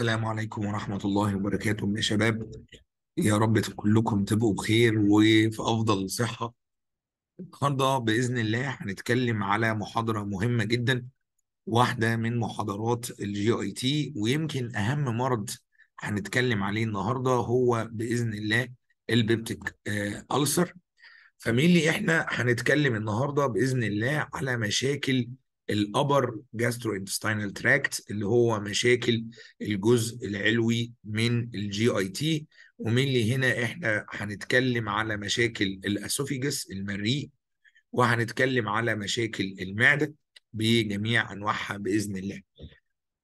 السلام عليكم ورحمة الله وبركاته يا شباب يا رب كلكم تبقوا بخير وفي أفضل صحة النهاردة بإذن الله هنتكلم على محاضرة مهمة جدا واحدة من محاضرات الجي اي تي ويمكن أهم مرض هنتكلم عليه النهاردة هو بإذن الله البيبتيك آه، ألسر فمين اللي إحنا هنتكلم النهاردة بإذن الله على مشاكل الابر جاسترو انتستينال تراكت اللي هو مشاكل الجزء العلوي من الجي اي تي اللي هنا احنا هنتكلم على مشاكل الاسوفيجس المريء وهنتكلم على مشاكل المعده بجميع انواعها باذن الله.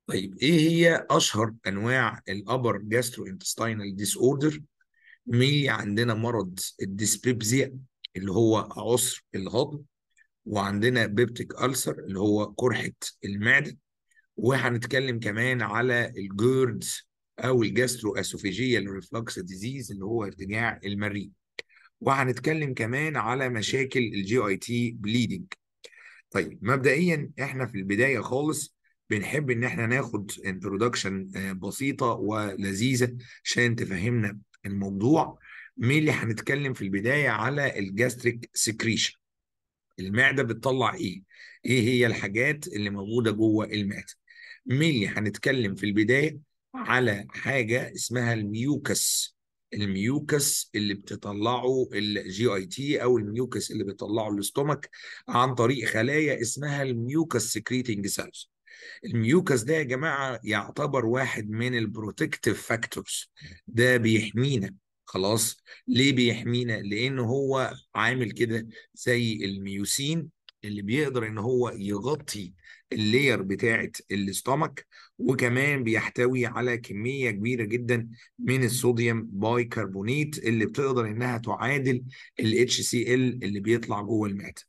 طيب ايه هي اشهر انواع الابر جاسترو انتستينال ديس اوردر؟ عندنا مرض الديسبيبزيا اللي هو عسر الهضم وعندنا بيبتيك ألسر اللي هو قرحة المعدة وهنتكلم كمان على الجيردز أو الجاسترو أسوفيجيال ريفلكس ديزيز اللي هو ارتجاع المريء وهنتكلم كمان على مشاكل الجي اي تي بليدنج طيب مبدئيا احنا في البدايه خالص بنحب ان احنا ناخد انترودكشن آه، بسيطه ولذيذه عشان تفهمنا الموضوع مين اللي هنتكلم في البدايه على الجاستريك سكريشن المعدة بتطلع إيه؟ إيه هي الحاجات اللي موجودة جوه المعدة؟ اللي هنتكلم في البداية على حاجة اسمها الميوكس الميوكس اللي بتطلعه الجي اي تي او الميوكس اللي بيطلعه الاستومك عن طريق خلايا اسمها الميوكس سكريتنج سيلز الميوكس ده يا جماعه يعتبر واحد من البروتكتيف فاكتورز ده بيحمينا خلاص ليه بيحمينا لان هو عامل كده زي الميوسين اللي بيقدر ان هو يغطي اللير بتاعه الاستومك وكمان بيحتوي على كميه كبيره جدا من الصوديوم بايكربونيت اللي بتقدر انها تعادل ال HCl اللي بيطلع جوه المعده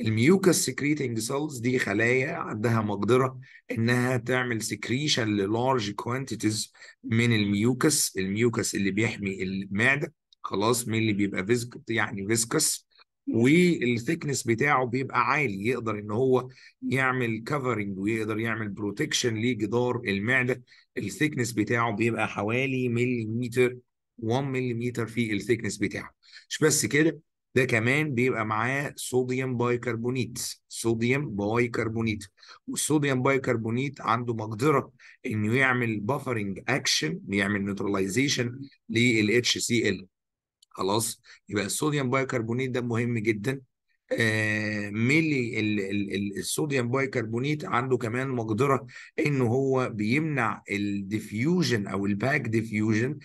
الميوكس سكريتنج سيلز دي خلايا عندها مقدره انها تعمل سكريشن للارج كوانتيتيز من الميوكس الميوكس اللي بيحمي المعده خلاص من اللي بيبقى فيسك يعني فيسكس والثيكنس بتاعه بيبقى عالي يقدر ان هو يعمل كفرنج ويقدر يعمل بروتكشن لجدار المعده الثيكنس بتاعه بيبقى حوالي مليمتر 1 مليمتر في الثيكنس بتاعه مش بس كده ده كمان بيبقى معاه صوديوم بايكربونيت صوديوم بايكربونيت والصوديوم بايكربونيت عنده مقدره انه يعمل بافرنج اكشن يعمل نيوتراليزيشن اتش سي ال خلاص يبقى الصوديوم بايكربونيت ده مهم جدا آه ملي الصوديوم بايكربونيت عنده كمان مقدره ان هو بيمنع الديفيوجن او الباك ديفيوجن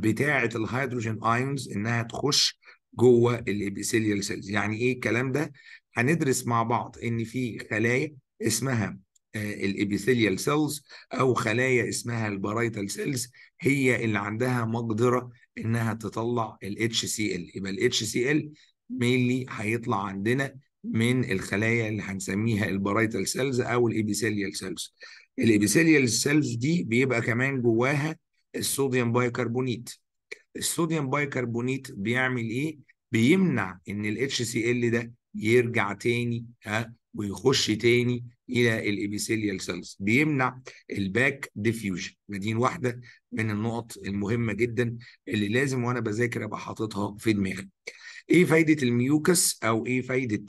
بتاعه الهيدروجين ايونز انها تخش جوه الابيثيليال سيلز يعني ايه الكلام ده هندرس مع بعض ان في خلايا اسمها آه، الابيثيليال سيلز او خلايا اسمها البرايتال سيلز هي اللي عندها مقدره انها تطلع الاتش سي ال يبقى الاتش سي ال مينلي هيطلع عندنا من الخلايا اللي هنسميها البرايتال سيلز او الابيثيليال سيلز الابيثيليال سيلز دي بيبقى كمان جواها الصوديوم بايكربونيت الصوديوم بايكربونيت بيعمل ايه بيمنع ان الاتش سي ال ده يرجع تاني ها ويخش تاني الى الابيثيليال سيلز بيمنع الباك ديفيوجن دي واحده من النقط المهمه جدا اللي لازم وانا بذاكر ابقى حاططها في دماغي ايه فايده الميوكس او ايه فايده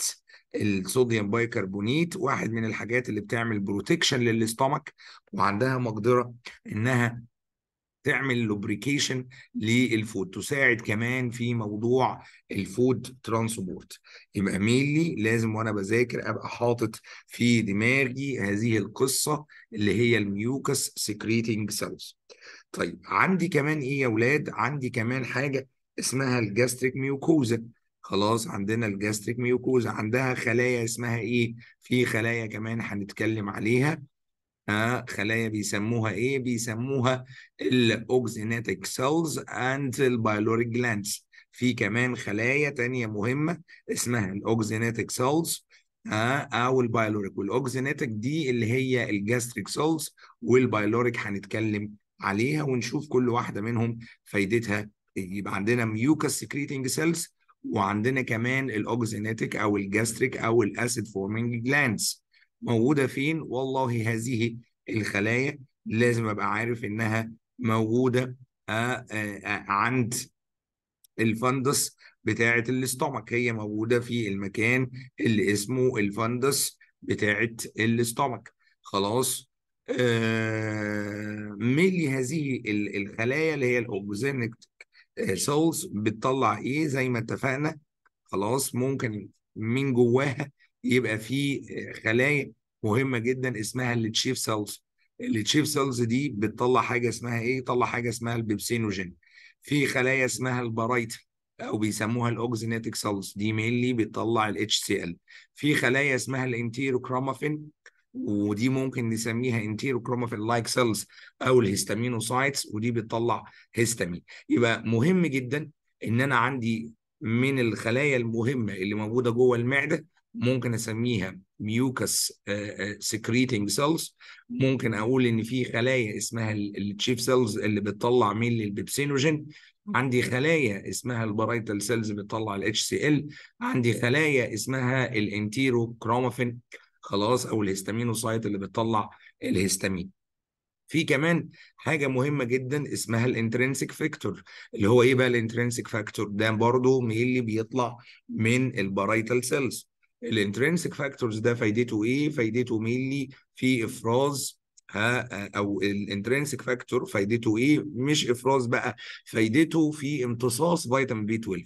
الصوديوم بايكربونيت واحد من الحاجات اللي بتعمل بروتكشن للاستومك وعندها مقدره انها تعمل لوبريكيشن للفود تساعد كمان في موضوع الفود ترانسبورت يبقى ميلي لازم وانا بذاكر ابقى حاطط في دماغي هذه القصه اللي هي الميوكس سكريتنج سيلز طيب عندي كمان ايه يا اولاد عندي كمان حاجه اسمها الجاستريك ميوكوزا خلاص عندنا الجاستريك ميوكوزا عندها خلايا اسمها ايه في خلايا كمان هنتكلم عليها ها آه، خلايا بيسموها ايه بيسموها الاوكسيناتيك سيلز اند البايلوريك جلاندز في كمان خلايا تانية مهمة اسمها الاوكسيناتيك سيلز آه، او البايلوريك والاوكسيناتيك دي اللي هي الجاستريك سيلز والبايلوريك هنتكلم عليها ونشوف كل واحدة منهم فايدتها يبقى عندنا ميوكاس سكريتنج سيلز وعندنا كمان الاوكسيناتيك او الجاستريك او الاسيد فورمينج جلاندز موجوده فين والله هذه الخلايا لازم ابقى عارف انها موجوده آه، آه، آه، عند الفندس بتاعه الاستومك هي موجوده في المكان اللي اسمه الفندس بتاعه الاستومك خلاص ملي هذه الخلايا اللي هي الاوبوزينك سولز بتطلع ايه زي ما اتفقنا خلاص ممكن من جواها يبقى في خلايا مهمه جدا اسمها التشيف سيلز التشيف سيلز دي بتطلع حاجه اسمها ايه؟ بتطلع حاجه اسمها البيبسينوجين في خلايا اسمها البرايت او بيسموها الاوكزينيتيك سيلز دي مينلي بتطلع الاتش سي ال في خلايا اسمها الانتيروكرومافين ودي ممكن نسميها انتيروكرومافين لايك سيلز او الهستامينوسايتس ودي بتطلع هيستامين يبقى مهم جدا ان انا عندي من الخلايا المهمه اللي موجوده جوه المعده ممكن اسميها ميوكس سكريتنج سيلز ممكن اقول ان في خلايا اسمها التشيف سيلز اللي بتطلع مين للبيبسينوجين عندي خلايا اسمها البرايتال سيلز بتطلع الاتش سي ال عندي خلايا اسمها الانتيرو كرومافين خلاص او الهستامينوسايت اللي بتطلع الهستامين في كمان حاجة مهمة جدا اسمها الانترنسك فاكتور اللي هو ايه بقى الانترنسك فاكتور ده برضه مين اللي بيطلع من البرايتال سيلز الانترنسك فاكتورز ده فايدته ايه فايدته مينلي في افراز ها او الانترنسك فاكتور فايدته ايه مش افراز بقى فايدته في امتصاص فيتامين بي 12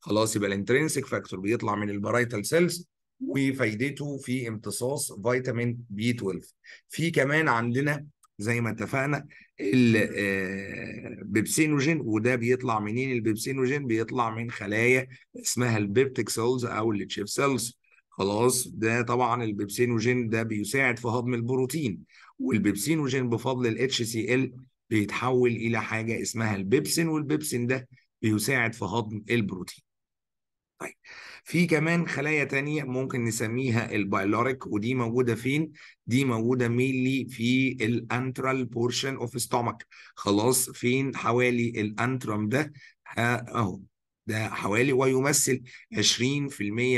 خلاص يبقى الانترنسك فاكتور بيطلع من البرايتال سيلز وفايدته في امتصاص فيتامين بي 12 في كمان عندنا زي ما اتفقنا البيبسينوجين آه، وده بيطلع منين البيبسينوجين بيطلع من خلايا اسمها البيبتيك سيلز او التشيف سيلز خلاص ده طبعا البيبسينوجين ده بيساعد في هضم البروتين والبيبسينوجين بفضل الاتش سي ال بيتحول الى حاجه اسمها البيبسين والبيبسين ده بيساعد في هضم البروتين طيب في كمان خلايا تانية ممكن نسميها البايلوريك ودي موجودة فين؟ دي موجودة مينلي في الانترال بورشن اوف ستومك خلاص فين حوالي الانترم ده اهو ده حوالي ويمثل 20%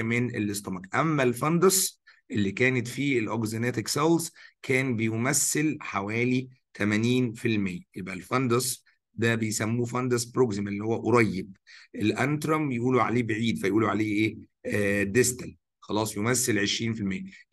من الاستمك اما الفندس اللي كانت فيه الاوكزينيتك سيلز كان بيمثل حوالي 80% يبقى الفندس ده بيسموه فندس بروكسيم اللي هو قريب الانترم يقولوا عليه بعيد فيقولوا عليه ايه ديستال آه، خلاص يمثل 20%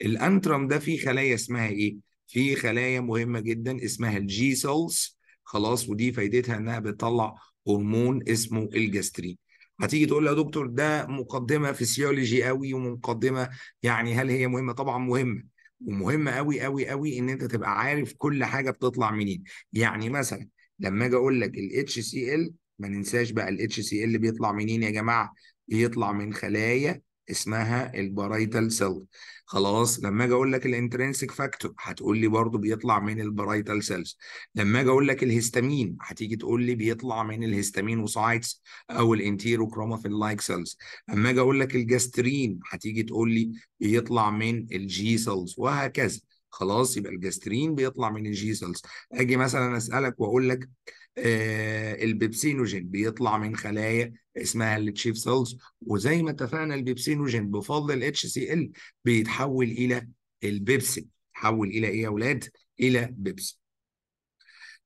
الانترم ده فيه خلايا اسمها ايه في خلايا مهمه جدا اسمها الجي سيلز خلاص ودي فايدتها انها بتطلع هرمون اسمه الجاسترين هتيجي تقول له يا دكتور ده مقدمه فسيولوجي قوي ومقدمه يعني هل هي مهمه طبعا مهمه ومهمه قوي قوي قوي ان انت تبقى عارف كل حاجه بتطلع منين يعني مثلا لما اجي اقول لك الاتش سي ال ما ننساش بقى الاتش سي ال بيطلع منين يا جماعه بيطلع من خلايا اسمها البرايتال سيل خلاص لما اجي اقول لك الانترنسك فاكتور هتقول لي برضو بيطلع من البرايتال سيلز لما اجي اقول لك الهستامين هتيجي تقول لي بيطلع من الهستامين وسايتس او الانتيروكرومافين لايك سيلز لما اجي اقول لك الجاسترين هتيجي تقول لي بيطلع من الجي سيلز وهكذا خلاص يبقى الجاسترين بيطلع من الجي سيلز اجي مثلا اسالك واقول لك آه البيبسينوجين بيطلع من خلايا اسمها التشيف سولز وزي ما اتفقنا البيبسينوجين بفضل الاتش سي ال بيتحول الى البيبسي تحول الى ايه يا اولاد الى بيبسي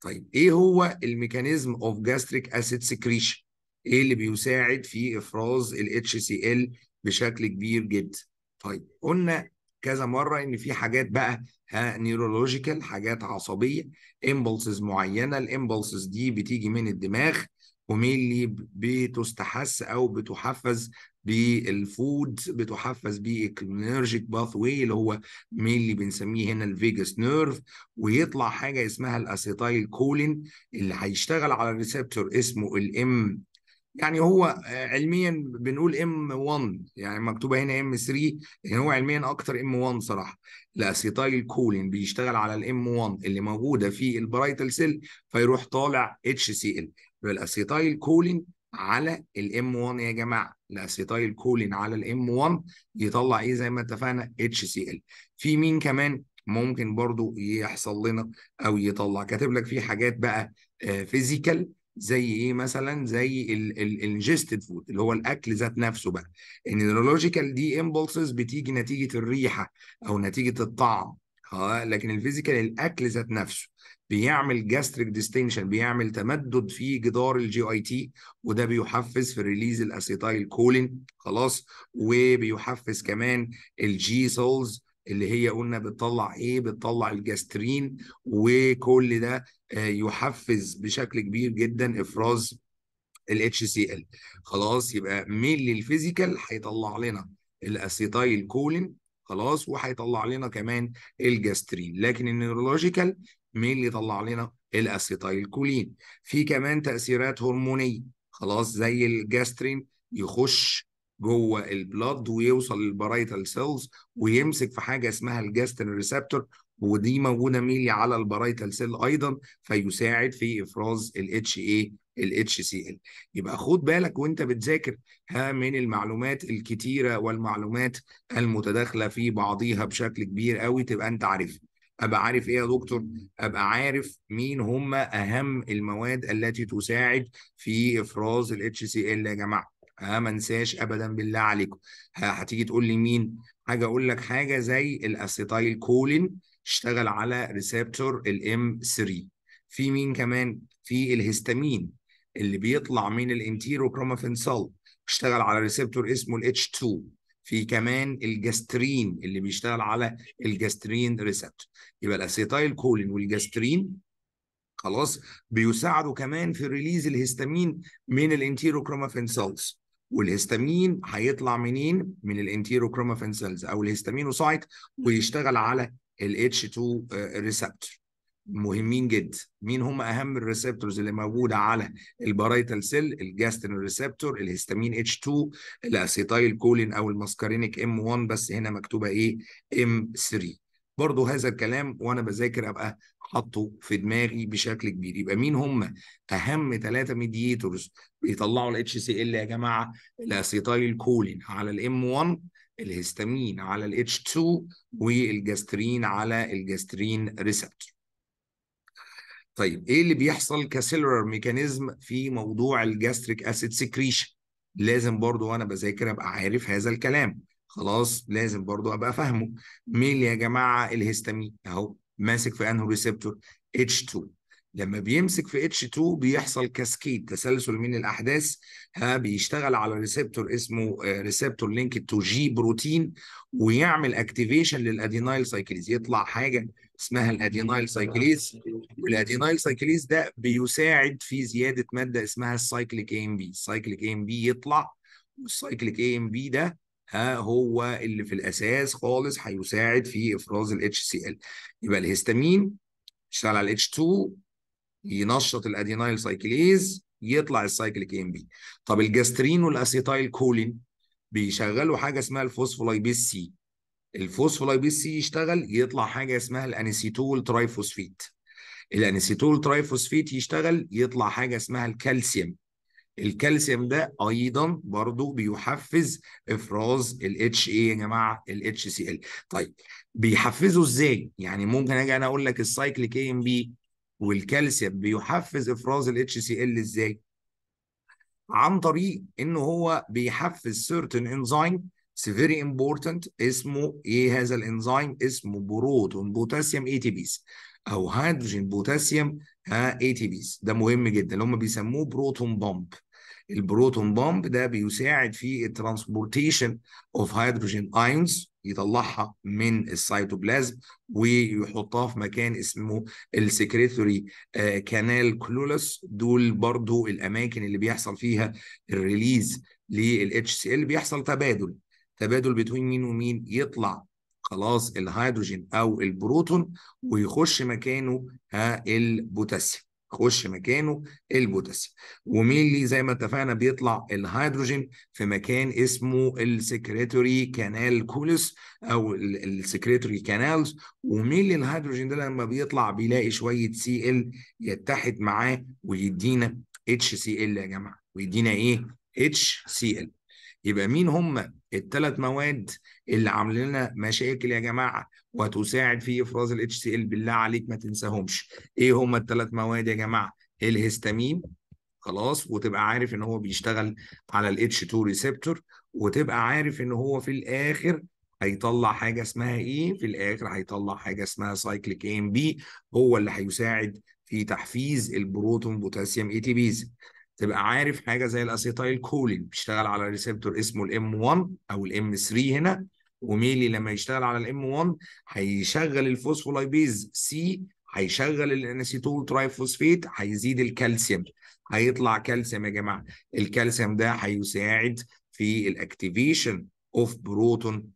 طيب ايه هو الميكانيزم اوف جاستريك اسيد سكريشن ايه اللي بيساعد في افراز الاتش سي ال بشكل كبير جدا طيب قلنا كذا مره ان في حاجات بقى ها نيورولوجيكال حاجات عصبيه امبلسز معينه الامبلسز دي بتيجي من الدماغ ومين اللي بتستحس او بتحفز بالفود بتحفز بالكلينرجيك باث واي اللي هو مين اللي بنسميه هنا الفيجاس نيرف ويطلع حاجه اسمها الاسيتايل كولين اللي هيشتغل على الريسبتور اسمه الام يعني, آه، يعني, يعني هو علميا بنقول ام 1 يعني مكتوبه هنا ام 3 لكن هو علميا اكتر ام 1 صراحه الاسيتايل كولين بيشتغل على الام 1 اللي موجوده في البرايتل سيل فيروح طالع اتش سي ال الاسيتايل كولين على الام 1 يا جماعه الاسيتايل كولين على الام 1 يطلع ايه زي ما اتفقنا اتش سي ال في مين كمان ممكن برضو يحصل لنا او يطلع كاتب لك في حاجات بقى فيزيكال آه، زي ايه مثلا زي الانجستد فود اللي هو الاكل ذات نفسه بقى النيورولوجيكال دي امبولسز بتيجي نتيجه الريحه او نتيجه الطعم اه لكن الفيزيكال الاكل ذات نفسه بيعمل جاستريك ديستنشن بيعمل تمدد في جدار الجي اي تي وده بيحفز في ريليز الاسيتايل كولين خلاص وبيحفز كمان الجي سولز اللي هي قلنا بتطلع ايه بتطلع الجاسترين وكل ده آه، يحفز بشكل كبير جدا افراز الاتش سي ال خلاص يبقى ميل للفيزيكال هيطلع لنا الاسيتايل كولين خلاص وهيطلع لنا كمان الجاسترين لكن النيورولوجيكال مين اللي يطلع لنا الاسيتايلكولين في كمان تاثيرات هرمونيه خلاص زي الجاسترين يخش جوه البلاد ويوصل للبرايتال سيلز ويمسك في حاجه اسمها الجاسترين ريسبتور ودي موجوده ميلي على البرايتال سيل ايضا فيساعد في افراز الاتش اي الاتش سي ال يبقى خد بالك وانت بتذاكر ها من المعلومات الكتيره والمعلومات المتداخله في بعضيها بشكل كبير قوي تبقى انت عارفها ابقى عارف ايه يا دكتور ابقى عارف مين هم اهم المواد التي تساعد في افراز الاتش سي ال يا جماعه أه ما انساش ابدا بالله عليكم أه، هتيجي تقول لي مين حاجه اقول لك حاجه زي الاسيتايل كولين اشتغل على ريسبتور الام 3 في مين كمان في الهستامين اللي بيطلع من الانتيروكرومافين سالت اشتغل على ريسبتور اسمه الاتش 2 في كمان الجاسترين اللي بيشتغل على الجاسترين ريسبتور يبقى الاسيتايل كولين والجاسترين خلاص بيساعدوا كمان في ريليز الهستامين من الانتيروكرومافين سيلز والهستامين هيطلع منين من الانتيروكرومافين سيلز او الهستامينوسايت ويشتغل على الاتش 2 ريسبتور مهمين جدا مين هم اهم الريسبتورز اللي موجوده على البارايتال سيل الجاستن ريسبتور الهيستامين اتش 2 الاسيتايل كولين او الماسكارينيك ام 1 بس هنا مكتوبه ايه ام 3 برضو هذا الكلام وانا بذاكر ابقى حاطه في دماغي بشكل كبير يبقى مين هم اهم ثلاثه ميدييتورز بيطلعوا الاتش سي ال يا جماعه الاسيتايل كولين على الام 1 الهيستامين على الاتش 2 والجاسترين على الجاسترين ريسبتور طيب ايه اللي بيحصل كسيلولار ميكانيزم في موضوع الجاستريك اسيد سكريشن لازم برضو وانا بذاكر ابقى عارف هذا الكلام خلاص لازم برضو ابقى فاهمه مين يا جماعه الهستامين اهو ماسك في انه ريسبتور H2 لما بيمسك في H2 بيحصل كاسكيد تسلسل من الاحداث ها بيشتغل على ريسبتور اسمه ريسبتور لينك تو جي بروتين ويعمل اكتيفيشن للادينايل سايكليز يطلع حاجه اسمها الادينايل سايكليز والادينايل سايكليز ده بيساعد في زياده ماده اسمها السايكليك اي ام بي السايكليك اي ام بي يطلع والسايكليك اي ام بي ده ها هو اللي في الاساس خالص هيساعد في افراز الاتش سي ال يبقى الهستامين يشتغل على الاتش 2 ينشط الادينايل سايكليز يطلع السايكليك ام بي طب الجاسترين والاسيتايل كولين بيشغلوا حاجه اسمها الفوسفولايبيز سي الفوسفولايبيز سي يشتغل يطلع حاجه اسمها الانيسيتول ترايفوسفيت الانيسيتول ترايفوسفيت يشتغل يطلع حاجه اسمها الكالسيوم الكالسيوم ده ايضا برضو بيحفز افراز الاتش اي يا جماعه الاتش سي ال طيب بيحفزه ازاي يعني ممكن اجي انا اقول لك السايكليك اي ام بي والكالسيوم بيحفز افراز الاتش سي ال ازاي عن طريق ان هو بيحفز سيرتن انزيم very important اسمه ايه هذا الانزيم اسمه بروتون بوتاسيوم اي تي بيز او هيدروجين بوتاسيوم اي تي بيز ده مهم جدا اللي هم بيسموه بروتون بامب البروتون بامب ده بيساعد في الترانسبورتيشن اوف هيدروجين ايونز يطلعها من السيتوبلازم ويحطها في مكان اسمه السكريتوري كانال كلولس دول برضو الاماكن اللي بيحصل فيها الريليز للاتش سي ال بيحصل تبادل تبادل بين مين ومين يطلع خلاص الهيدروجين او البروتون ويخش مكانه ها البوتاسيوم يخش مكانه البوتاسيوم ومين اللي زي ما اتفقنا بيطلع الهيدروجين في مكان اسمه السكريتوري كانال كولس او السكريتوري كانالز ومين اللي الهيدروجين ده لما بيطلع بيلاقي شويه سي ال يتحد معاه ويدينا اتش سي ال يا جماعه ويدينا ايه اتش سي ال يبقى مين هم الثلاث مواد اللي عاملين لنا مشاكل يا جماعه وتساعد في افراز الاتش سي ال بالله عليك ما تنساهمش ايه هم الثلاث مواد يا جماعه الهستامين خلاص وتبقى عارف ان هو بيشتغل على الاتش 2 ريسبتور وتبقى عارف ان هو في الاخر هيطلع حاجه اسمها ايه في الاخر هيطلع حاجه اسمها سايكليك ام بي هو اللي هيساعد في تحفيز البروتون بوتاسيوم اي تي بيز تبقى عارف حاجه زي الاسيتايل كولين بيشتغل على ريسبتور اسمه الام 1 او الام 3 هنا وميلي لما يشتغل على الام 1 هيشغل الفوسفولايبيز سي هيشغل الانسيتول ترايفوسفيت هيزيد الكالسيوم هيطلع كالسيوم يا جماعه الكالسيوم ده هيساعد في الاكتيفيشن اوف بروتون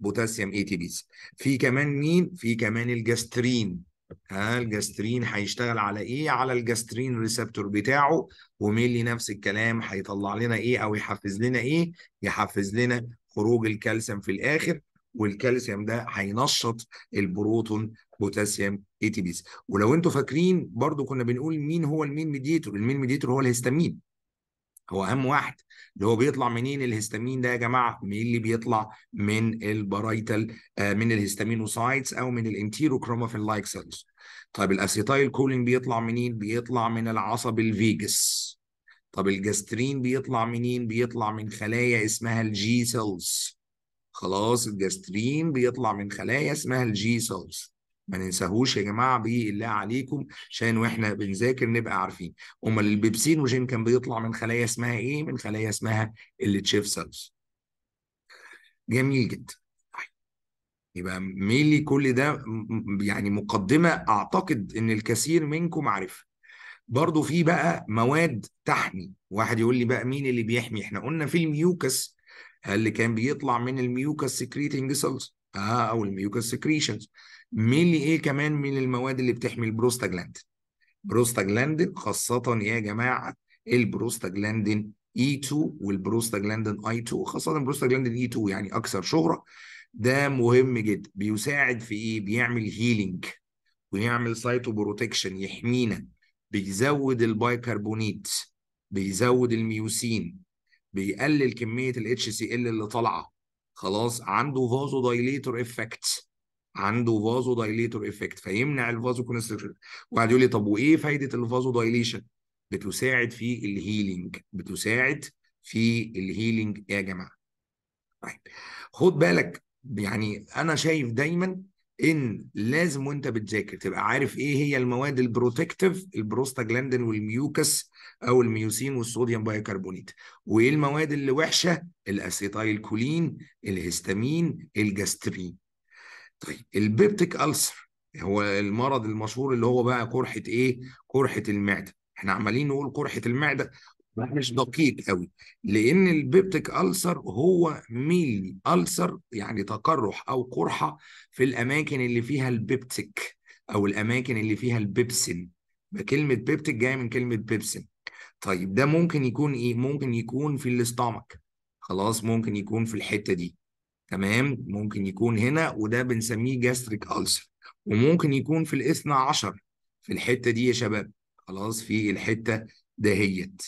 بوتاسيوم اي تي بيز في كمان مين في كمان الجاسترين الجاسترين هيشتغل على ايه على الجاسترين ريسبتور بتاعه وميلي نفس الكلام هيطلع لنا ايه او يحفز لنا ايه يحفز لنا خروج الكالسيوم في الاخر والكالسيوم ده هينشط البروتون بوتاسيوم اي تي بيز ولو انتوا فاكرين برضو كنا بنقول مين هو المين ميديتور المين ميديتور هو الهستامين هو اهم واحد اللي هو بيطلع منين الهستامين ده يا جماعه مين اللي بيطلع من البرايتال آه، من الهستامينوسايتس او من الانتيروكرومافين لايك سيلز طيب الاسيتايل كولين بيطلع منين بيطلع من العصب الفيجس طب الجاسترين بيطلع منين بيطلع من خلايا اسمها الجي سيلز خلاص الجاسترين بيطلع من خلايا اسمها الجي سيلز ما ننساهوش يا جماعه بالله عليكم عشان واحنا بنذاكر نبقى عارفين امال البيبسين وجين كان بيطلع من خلايا اسمها ايه من خلايا اسمها تشيف سيلز جميل جدا يبقى ميلي كل ده يعني مقدمه اعتقد ان الكثير منكم عارفها برضه في بقى مواد تحمي واحد يقول لي بقى مين اللي بيحمي احنا قلنا في الميوكس اللي كان بيطلع من الميوكس سكريتنج سيلز اه او الميوكس سكريشنز ميلي ايه كمان من المواد اللي بتحمي البروستاجلاندين بروستاجلاندين خاصه يا جماعه البروستاجلاندين E2 والبروستاجلاندين I2 خاصه البروستاجلاندين E2 يعني اكثر شهره ده مهم جدا بيساعد في ايه بيعمل هيلينج ويعمل سايتو بروتكشن يحمينا بيزود البايكربونيت بيزود الميوسين بيقلل كميه الاتش سي ال اللي طالعه خلاص عنده فازو دايليتور افكت عنده فازو دايليتور افكت فيمنع الفازو كونستريكشن واحد يقول لي طب وايه فايده الفازو دايليشن بتساعد في الهيلينج بتساعد في الهيلينج يا جماعه طيب خد بالك يعني انا شايف دايما ان لازم وانت بتذاكر تبقى عارف ايه هي المواد البروتكتيف البروستاجلاندين والميوكس او الميوسين والصوديوم بايكربونيت وايه المواد اللي وحشه الاسيتايل كولين الهستامين الجاسترين طيب البيبتيك ألسر هو المرض المشهور اللي هو بقى قرحة إيه؟ قرحة المعدة احنا عمالين نقول قرحة المعدة مش دقيق قوي لان البيبتيك ألسر هو ميلي ألسر يعني تقرح او قرحه في الاماكن اللي فيها البيبتيك او الاماكن اللي فيها البيبسين كلمه بيبتيك جايه من كلمه بيبسين طيب ده ممكن يكون ايه ممكن يكون في الاستامك خلاص ممكن يكون في الحته دي تمام ممكن يكون هنا وده بنسميه جاستريك ألسر وممكن يكون في الاثنى عشر في الحتة دي يا شباب خلاص في الحتة دهيت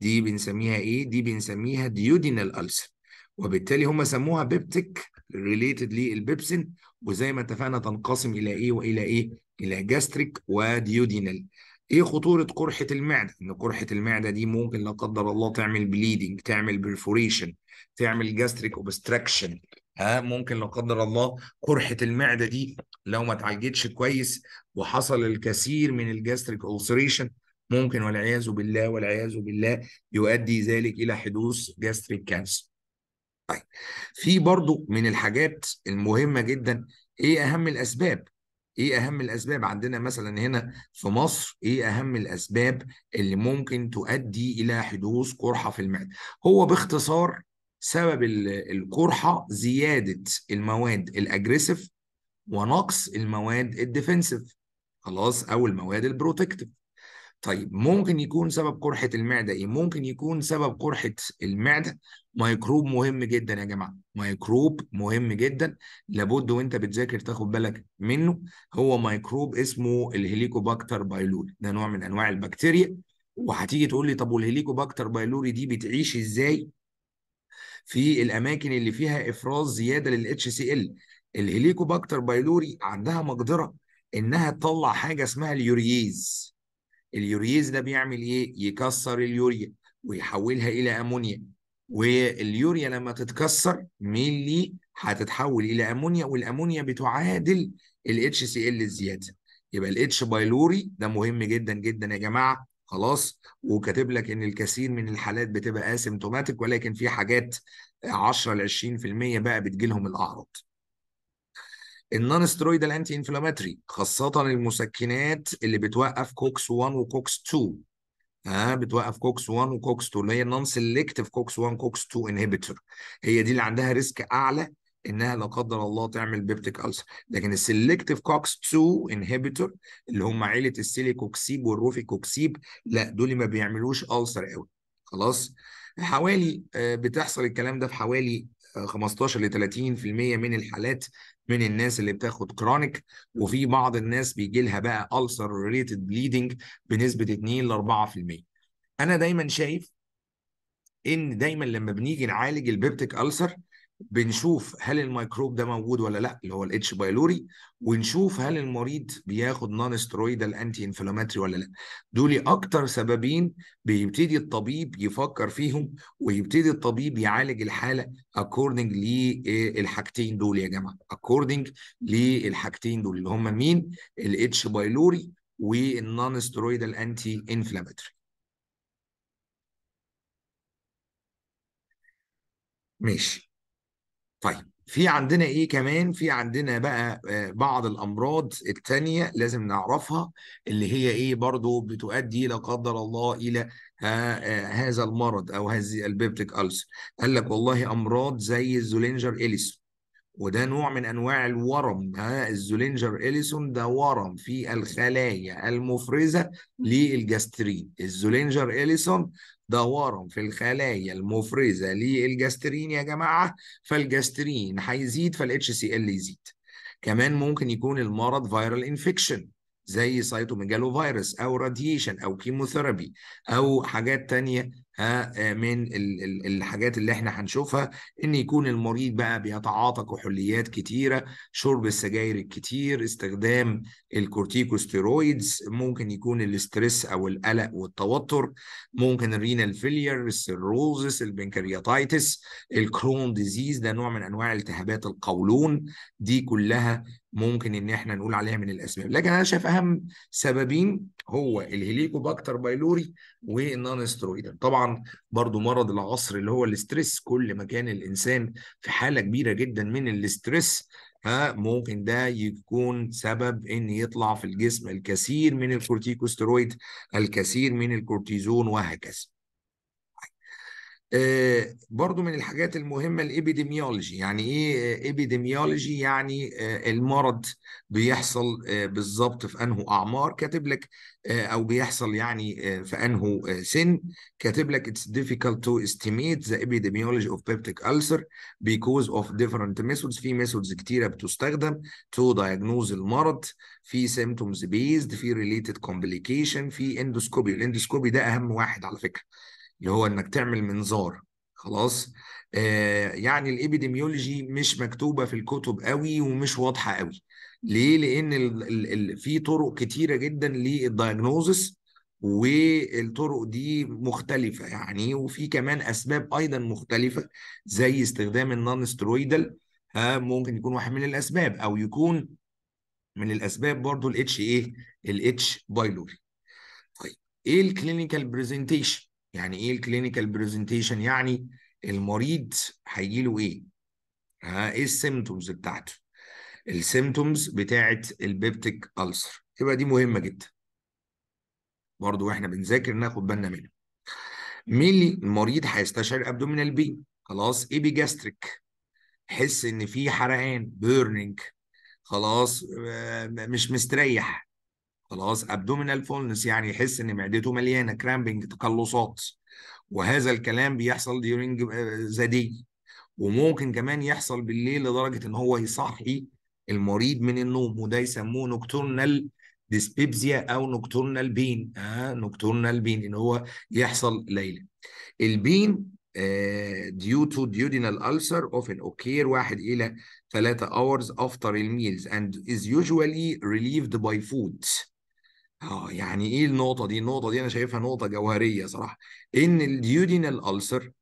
دي بنسميها ايه دي بنسميها ديودينال ألسر وبالتالي هم سموها بيبتك ريليتد للبيبسين وزي ما اتفقنا تنقسم الى ايه والى ايه الى جاستريك وديودينال ايه خطوره قرحه المعده ان قرحه المعده دي ممكن لا قدر الله تعمل بليدنج تعمل برفوريشن تعمل جاستريك اوبستراكشن ها ممكن لا قدر الله قرحه المعده دي لو ما اتعالجتش كويس وحصل الكثير من الجاستريك اولسريشن ممكن والعياذ بالله والعياذ بالله يؤدي ذلك الى حدوث جاستريك كانسر طيب في برضو من الحاجات المهمه جدا ايه اهم الاسباب ايه اهم الاسباب عندنا مثلا هنا في مصر ايه اهم الاسباب اللي ممكن تؤدي الى حدوث قرحه في المعده هو باختصار سبب القرحه زياده المواد الاجريسيف ونقص المواد الديفنسيف خلاص او المواد البروتكتيف طيب ممكن يكون سبب قرحه المعده ايه ممكن يكون سبب قرحه المعده مايكروب مهم جدا يا جماعه مايكروب مهم جدا لابد وانت بتذاكر تاخد بالك منه هو مايكروب اسمه الهيليكوباكتر بايلوري ده نوع من انواع البكتيريا وهتيجي تقول لي طب والهيليكوباكتر بايلوري دي بتعيش ازاي في الاماكن اللي فيها افراز زياده للاتش سي ال الهليكوباكتر بايلوري عندها مقدره انها تطلع حاجه اسمها اليورييز اليورييز ده بيعمل ايه يكسر اليوريا ويحولها الى امونيا واليوريا لما تتكسر ميلي هتتحول الى امونيا والامونيا بتعادل الاتش سي ال الزياده يبقى الاتش بايلوري ده مهم جدا جدا يا جماعه خلاص وكاتب لك ان الكثير من الحالات بتبقى اسيمتوماتيك ولكن في حاجات 10 ل 20% بقى بتجي لهم الاعراض النون سترويدال انتي انفلاماتري خاصه المسكنات اللي بتوقف كوكس 1 وكوكس 2 ها آه، بتوقف كوكس 1 وكوكس 2 اللي هي النون سيلكتيف كوكس 1 كوكس 2 انهبيتور هي دي اللي عندها ريسك اعلى انها لا قدر الله تعمل بيبتيك ألسر لكن السلكتيف كوكس 2 انهبيتور اللي هم عيله السيليكوكسيب والروفيكوكسيب لا دول ما بيعملوش ألسر قوي خلاص حوالي آه، بتحصل الكلام ده في حوالي 15 آه، ل 30% من الحالات من الناس اللي بتاخد كرونيك وفي بعض الناس بيجي لها بقى ألسر ريليتد بليدنج بنسبه 2 ل 4% انا دايما شايف ان دايما لما بنيجي نعالج البيبتيك ألسر بنشوف هل الميكروب ده موجود ولا لا اللي هو الاتش بايلوري ونشوف هل المريض بياخد نون سترويدال انتي انفلاماتري ولا لا دول اكتر سببين بيبتدي الطبيب يفكر فيهم ويبتدي الطبيب يعالج الحاله اكوردنج للحاجتين دول يا جماعه اكوردنج للحاجتين دول اللي هم مين الاتش بايلوري والنون سترويدال انتي انفلاماتري ماشي طيب في عندنا ايه كمان في عندنا بقى آه، بعض الامراض التانية لازم نعرفها اللي هي ايه برضو بتؤدي لا قدر الله الى آه، آه، هذا المرض او هذه البيبتيك ألس قال لك والله امراض زي الزولينجر اليسون وده نوع من انواع الورم ها الزولينجر اليسون ده ورم في الخلايا المفرزه للجاسترين الزولينجر اليسون دوارا في الخلايا المفرزه للجاسترين يا جماعه فالجاسترين هيزيد فالاتش سي ال يزيد كمان ممكن يكون المرض فيرال انفكشن زي سايتوميجالو فيروس او راديشن او كيموثيرابي او حاجات تانية آه، من الحاجات اللي احنا هنشوفها ان يكون المريض بقى بيتعاطى كحوليات كتيره شرب السجاير الكتير استخدام الكورتيكوستيرويدز ممكن يكون الاسترس او القلق والتوتر ممكن الرينال فيلير السيروزس البنكرياتايتس الكرون ديزيز ده نوع من انواع التهابات القولون دي كلها ممكن ان احنا نقول عليها من الاسباب لكن انا شايف اهم سببين هو باكتر بايلوري والنون سترويدال طبعا برضو مرض العصر اللي هو الاسترس كل ما كان الانسان في حاله كبيره جدا من الاسترس ها ممكن ده يكون سبب ان يطلع في الجسم الكثير من الكورتيكوسترويد الكثير من الكورتيزون وهكذا آه، برضو من الحاجات المهمة الإبيديميولوجي يعني إيه آه، إبيديميولوجي يعني آه، المرض بيحصل بالظبط في أنه أعمار كاتب لك أو بيحصل يعني في أنه سن كاتب لك it's difficult to estimate the epidemiology of peptic ulcer because of different methods في methods كتيرة بتستخدم to diagnose المرض في symptoms based في related complication في endoscopy الاندوسكوبي ده أهم واحد على فكرة اللي هو انك تعمل منظار خلاص آه يعني الابيديميولوجي مش مكتوبه في الكتب قوي ومش واضحه قوي ليه لان الـ الـ الـ في طرق كتيره جدا للدايجنوزس والطرق دي مختلفه يعني وفي كمان اسباب ايضا مختلفه زي استخدام النون سترويدال ممكن يكون واحد من الاسباب او يكون من الاسباب برضو الاتش ايه الاتش بايلوري طيب ايه الكلينيكال برزنتيشن يعني ايه الكلينيكال برزنتيشن يعني المريض هيجي له ايه ها ايه السيمتومز بتاعته السيمتومز بتاعه البيبتيك ألسر يبقى دي مهمه جدا برضو واحنا بنذاكر ناخد بالنا منها مين المريض هيستشعر ابدومينال إيه بي خلاص ابيجاستريك حس ان في حرقان بيرنينج خلاص آه، مش مستريح خلاص ابدومينال فولنس يعني يحس ان معدته مليانه كرامبنج تقلصات وهذا الكلام بيحصل ديورنج آه، ذا دي وممكن كمان يحصل بالليل لدرجه ان هو يصحي المريض من النوم وده يسموه نوكتورنال ديسبيبزيا او نوكتورنال بين اه نوكتورنال بين ان هو يحصل ليلا البين ديو تو ديودينال السر اوفن اوكير واحد إلى ثلاثة hours after الميلز and is usually relieved by food اه يعني ايه النقطه دي النقطه دي انا شايفها نقطه جوهريه صراحه ان اليودينال ألسر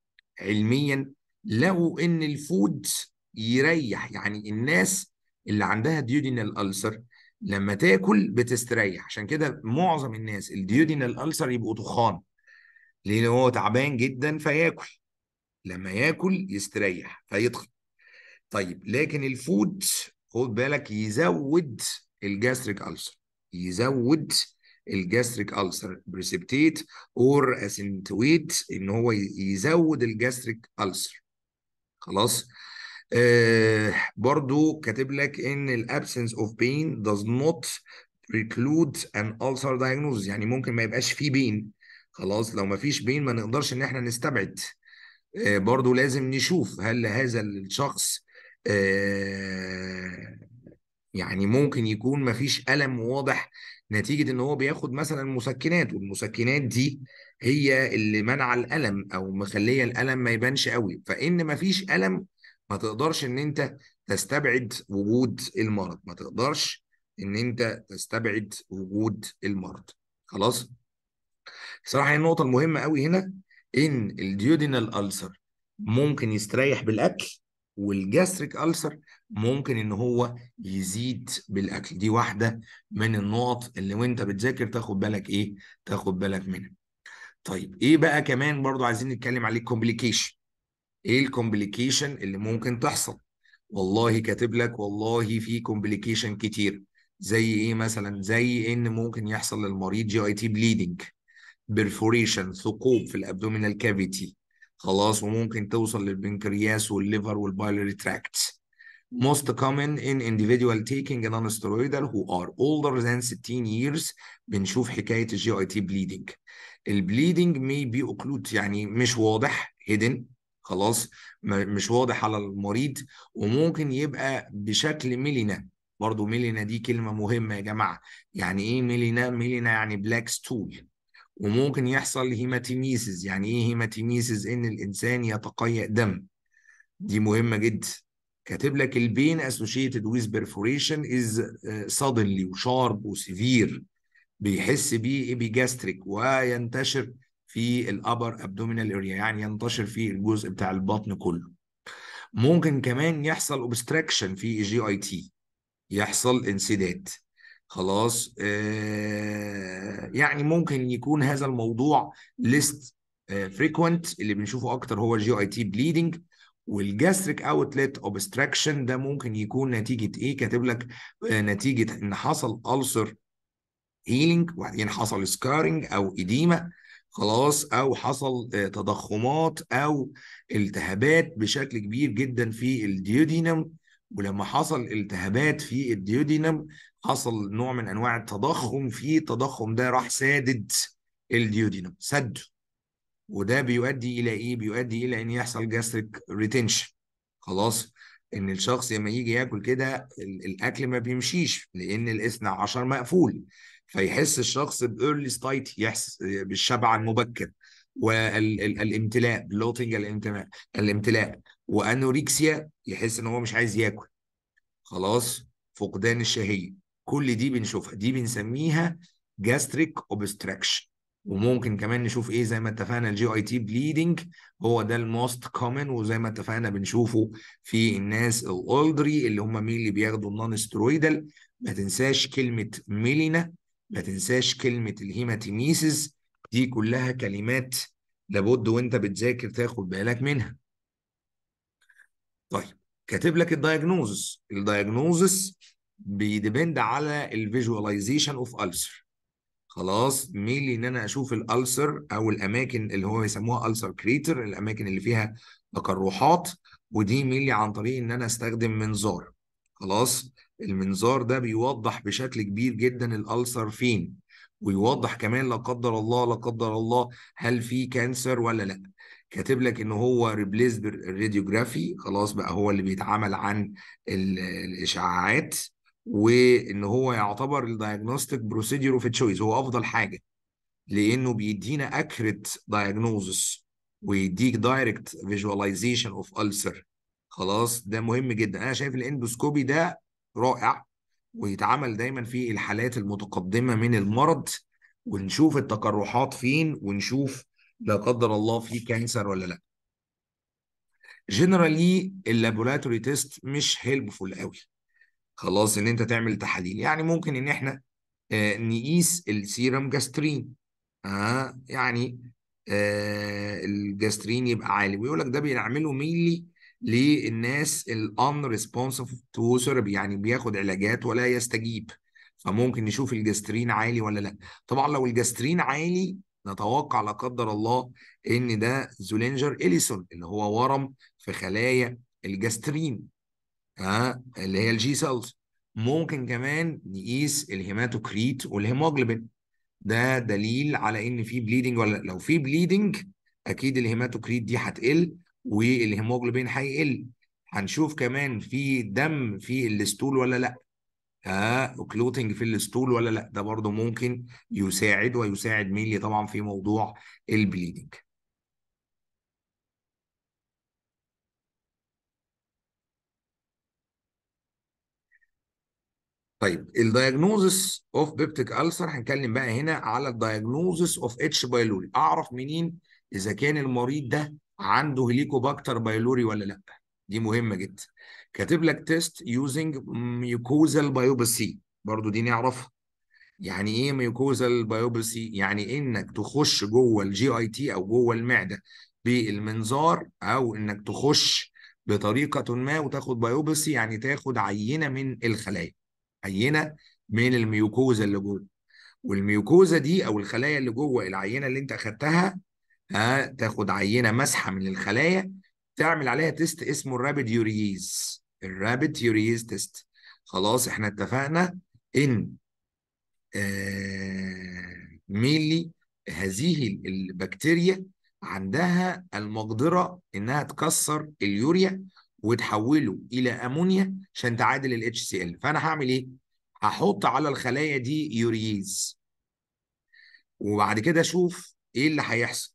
علميا لقوا ان الفود يريح يعني الناس اللي عندها ديودينال ألسر لما تاكل بتستريح عشان كده معظم الناس الديودينال ألسر يبقوا تخان لان هو تعبان جدا فياكل لما ياكل يستريح فيدخل طيب لكن الفود خد بالك يزود الجاستريك ألسر يزود الجاستريك ألسر بريسبتيت اور اسنتويت ان هو يزود الجاستريك ألسر خلاص آه برضو كاتب لك ان الابسنس اوف بين does not preclude an ulcer diagnosis يعني ممكن ما يبقاش فيه بين خلاص لو ما فيش بين ما نقدرش ان احنا نستبعد آه برضو لازم نشوف هل هذا الشخص آه يعني ممكن يكون مفيش ألم واضح نتيجة إن هو بياخد مثلا مسكنات والمسكنات دي هي اللي منع الألم أو مخلية الألم ما يبانش قوي فإن مفيش ألم ما تقدرش إن أنت تستبعد وجود المرض ما تقدرش إن أنت تستبعد وجود المرض خلاص؟ صراحة النقطة المهمة قوي هنا إن الديودينال ألسر ممكن يستريح بالأكل والجاستريك ألسر ممكن ان هو يزيد بالاكل دي واحده من النقط اللي وانت بتذاكر تاخد بالك ايه تاخد بالك منها طيب ايه بقى كمان برضو عايزين نتكلم عليه الكومبليكيشن ايه الكومبليكيشن اللي ممكن تحصل والله كاتب لك والله في كومبليكيشن كتير زي ايه مثلا زي ان ممكن يحصل للمريض جي اي تي بليدنج بيرفوريشن ثقوب في الابدومينال كافيتي خلاص وممكن توصل للبنكرياس والليفر والبايلري تراكتس most common in individual taking non-steroidal who are older than 16 years بنشوف حكاية GIT bleeding تي bleeding البليدنج may be occluded يعني مش واضح hidden خلاص مش واضح على المريض وممكن يبقى بشكل ميلينا برضو ميلينا دي كلمة مهمة يا جماعة يعني ايه ميلينا ميلينا يعني بلاك ستول وممكن يحصل هيماتيميسز يعني ايه هيماتيميسز ان الانسان يتقيأ دم دي مهمة جدا كاتب لك البين اسوشيتد ويز بيرفوريشن از سادنلي وشارب وسيفير بيحس بيه ايبيجاستريك وينتشر في الابر ابدومينال اريا يعني ينتشر في الجزء بتاع البطن كله ممكن كمان يحصل اوبستراكشن في جي اي تي يحصل انسداد خلاص آه، يعني ممكن يكون هذا الموضوع ليست فريكوينت آه، اللي بنشوفه اكتر هو جي اي تي بليدنج والجاستريك اوتلت اوبستراكشن ده ممكن يكون نتيجه ايه كاتب لك آه، نتيجه ان حصل السر هيلينج وبعدين حصل سكارنج او اديما خلاص او حصل آه، تضخمات او التهابات بشكل كبير جدا في الديودينم ولما حصل التهابات في الديودينم حصل نوع من انواع التضخم في التضخم ده راح سادد الديودينم سده وده بيؤدي الى ايه بيؤدي الى ان يحصل جاستريك ريتنشن خلاص ان الشخص لما يجي ياكل كده الاكل ما بيمشيش لان الاثنى عشر مقفول فيحس الشخص بايرلي ستايت يحس بالشبع المبكر والامتلاء بلوتنج الامتلاء الامتلاء وانوريكسيا يحس ان هو مش عايز ياكل خلاص فقدان الشهيه كل دي بنشوفها دي بنسميها جاستريك اوبستراكشن وممكن كمان نشوف ايه زي ما اتفقنا الجي اي تي بليدنج هو ده الموست كومن وزي ما اتفقنا بنشوفه في الناس الاولدري اللي هم مين اللي بياخدوا النون سترويدال ما تنساش كلمه ميلينا ما تنساش كلمه الهيماتيميسيس دي كلها كلمات لابد وانت بتذاكر تاخد بالك منها طيب كاتب لك الدايجنوزس الدايجنوزس بيديبند على الفيجواليزيشن اوف ألسر خلاص ميلي ان انا اشوف الالسر او الاماكن اللي هو يسموها السر كريتر الاماكن اللي فيها تقرحات ودي ميلي عن طريق ان انا استخدم منظار خلاص المنظار ده بيوضح بشكل كبير جدا الالسر فين ويوضح كمان لا قدر الله لا قدر الله هل في كانسر ولا لا كاتب لك ان هو ريبليس بالراديوجرافي خلاص بقى هو اللي بيتعمل عن الاشعاعات وان هو يعتبر الدايجنوستيك بروسيدير اوف تشويس هو افضل حاجه لانه بيدينا اكريت دايجنوزس ويديك دايركت فيجواليزيشن اوف ألسر خلاص ده مهم جدا انا شايف الاندوسكوبي ده رائع ويتعمل دايما في الحالات المتقدمه من المرض ونشوف التقرحات فين ونشوف لا قدر الله في كانسر ولا لا جنرالي اللابوراتوري تيست مش هيلبفول قوي خلاص ان انت تعمل تحاليل يعني ممكن ان احنا آه، نقيس السيرم جاسترين آه يعني آه الجاسترين يبقى عالي ويقول لك ده بيعمله مينلي للناس الان ريسبونسف تو ثيرابي يعني بياخد علاجات ولا يستجيب فممكن نشوف الجاسترين عالي ولا لا طبعا لو الجاسترين عالي نتوقع لا قدر الله ان ده زولينجر اليسون اللي هو ورم في خلايا الجاسترين ها اللي هي الجي سيلز ممكن كمان نقيس الهيماتوكريت والهيموجلوبين ده دليل على ان في بليدنج ولا لو في بليدنج اكيد الهيماتوكريت دي هتقل والهيموجلوبين هيقل هنشوف كمان في دم في الاستول ولا لا ها وكلوتنج كلوتنج في الاستول ولا لا ده برضو ممكن يساعد ويساعد ميلي طبعا في موضوع البليدنج طيب الدايجنوزس اوف بيبتيك ألسر هنتكلم بقى هنا على الدايجنوزس اوف اتش بايلوري اعرف منين اذا كان المريض ده عنده هليكوباكتر بايلوري ولا لا دي مهمه جدا كاتب لك تيست يوزنج ميوكوزال بايوبسي برضو دي نعرفها يعني ايه ميوكوزال بايوبسي يعني انك تخش جوه الجي اي تي او جوه المعده بالمنظار او انك تخش بطريقه ما وتاخد بايوبسي يعني تاخد عينه من الخلايا عينه من الميوكوزا اللي جوه والميوكوزا دي او الخلايا اللي جوه العينه اللي انت اخدتها تاخد عينه مسحه من الخلايا تعمل عليها تيست اسمه الرابيد يوريز الرابيد يوريز تيست خلاص احنا اتفقنا ان آه ميلي هذه البكتيريا عندها المقدره انها تكسر اليوريا وتحوله الى امونيا عشان تعادل ال HCl فانا هعمل ايه؟ هحط على الخلايا دي يوريز وبعد كده اشوف ايه اللي هيحصل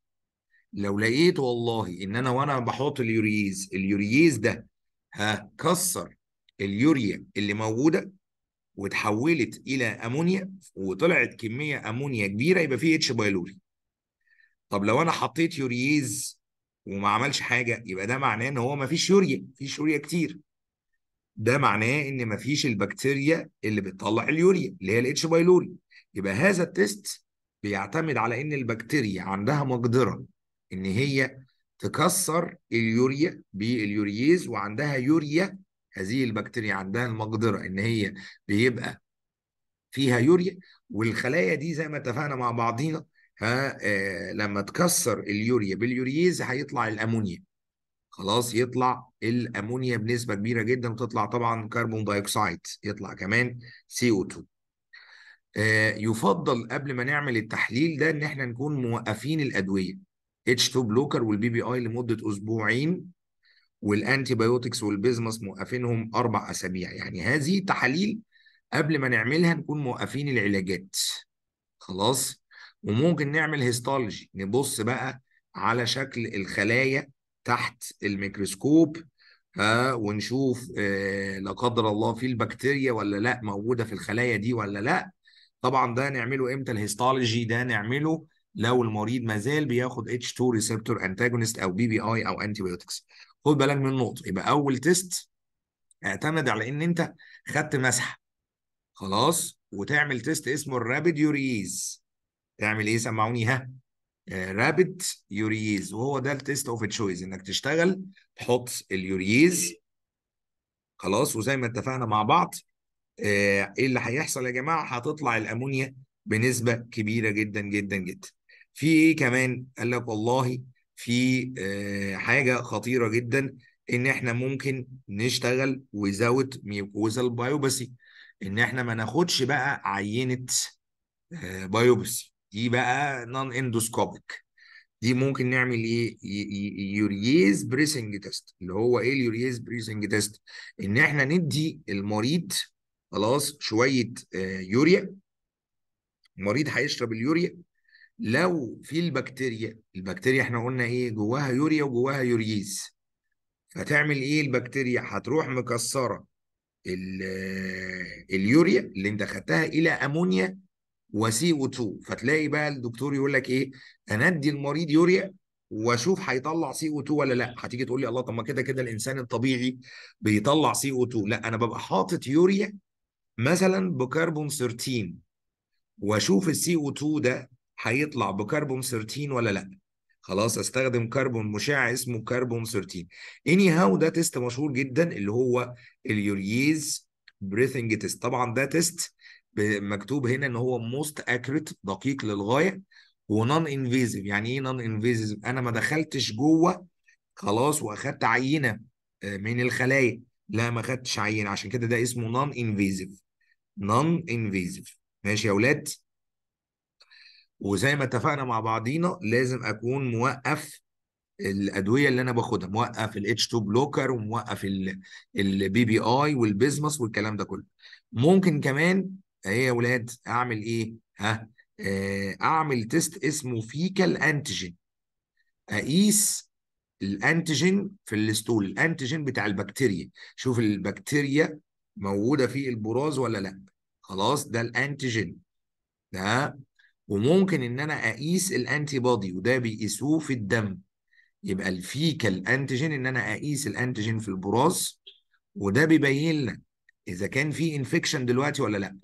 لو لقيت والله ان انا وانا بحط اليوريز اليوريز ده هكسر اليوريا اللي موجوده وتحولت الى امونيا وطلعت كميه امونيا كبيره يبقى في اتش بايلوري طب لو انا حطيت يوريز وما عملش حاجه يبقى ده معناه ان هو ما فيش يوريا فيش يوريا كتير ده معناه ان ما فيش البكتيريا اللي بتطلع اليوريا اللي هي الاتش بايلوري يبقى هذا التيست بيعتمد على ان البكتيريا عندها مقدره ان هي تكسر اليوريا باليورييز وعندها يوريا هذه البكتيريا عندها المقدره ان هي بيبقى فيها يوريا والخلايا دي زي ما اتفقنا مع بعضينا ها آه، لما تكسر اليوريا باليوريز هيطلع الامونيا خلاص يطلع الامونيا بنسبه كبيره جدا وتطلع طبعا كربون دايوكسيد يطلع كمان سي او 2 يفضل قبل ما نعمل التحليل ده ان احنا نكون موقفين الادويه اتش 2 بلوكر والبي بي اي لمده اسبوعين والانتي بايوتكس والبيزمس موقفينهم اربع اسابيع يعني هذه تحاليل قبل ما نعملها نكون موقفين العلاجات خلاص وممكن نعمل هيستولوجي نبص بقى على شكل الخلايا تحت الميكروسكوب ها آه، ونشوف آه لا قدر الله في البكتيريا ولا لا موجوده في الخلايا دي ولا لا طبعا ده نعمله امتى الهيستولوجي ده نعمله لو المريض مازال بياخد اتش 2 ريسبتور انتاجونست او بي بي اي او انتي بايوتكس خد بالك من النقطه يبقى اول تيست اعتمد على ان انت خدت مسحه خلاص وتعمل تيست اسمه الرابيد يوريز تعمل ايه سمعوني ها رابت آه، يوريز وهو ده التيست اوف تشويز انك تشتغل تحط اليوريز خلاص وزي ما اتفقنا مع بعض آه، ايه اللي هيحصل يا جماعه هتطلع الامونيا بنسبه كبيره جدا جدا جدا في ايه كمان قال لك والله في آه حاجه خطيره جدا ان احنا ممكن نشتغل وزاوت ميوكوزال بايوبسي ان احنا ما ناخدش بقى عينه آه بايوبسي دي بقى نون اندوسكوبيك دي ممكن نعمل ايه يورييز بريسنج تيست اللي هو ايه اليورييز بريسنج تيست ان احنا ندي المريض خلاص شويه آه، يوريا المريض هيشرب اليوريا لو في البكتيريا البكتيريا احنا قلنا ايه جواها يوريا وجواها يورييز فتعمل ايه البكتيريا هتروح مكسره آه، اليوريا اللي انت خدتها الى امونيا وسي او 2 فتلاقي بقى الدكتور يقول لك ايه انا ادي المريض يوريا واشوف هيطلع سي او 2 ولا لا هتيجي تقول لي الله طب ما كده كده الانسان الطبيعي بيطلع سي او 2 لا انا ببقى حاطط يوريا مثلا بكربون 13 واشوف السي او 2 ده هيطلع بكربون 13 ولا لا خلاص استخدم كربون مشع اسمه كربون 13 اني هاو ده تيست مشهور جدا اللي هو اليورييز بريثنج تيست طبعا ده تيست مكتوب هنا ان هو موست اكريت دقيق للغايه ونون انفيزيف يعني ايه نون انفيزيف انا ما دخلتش جوه خلاص واخدت عينه آه، من الخلايا لا ما خدتش عينه عشان كده ده اسمه نون انفيزيف نون انفيزيف ماشي يا اولاد وزي ما اتفقنا مع بعضينا لازم اكون موقف الادويه اللي انا باخدها موقف الاتش 2 بلوكر وموقف البي بي اي والبيزمس والكلام ده كله ممكن كمان ايه يا ولاد اعمل ايه ها آه اعمل تيست اسمه فيكال انتيجين اقيس الانتيجين في الاستول الانتيجين بتاع البكتيريا شوف البكتيريا موجوده في البراز ولا لا خلاص ده الانتيجين ده وممكن ان انا اقيس الانتي بودي وده بيقيسوه في الدم يبقى الفيكال انتيجين ان انا اقيس الانتيجين في البراز وده بيبين لنا اذا كان في انفكشن دلوقتي ولا لا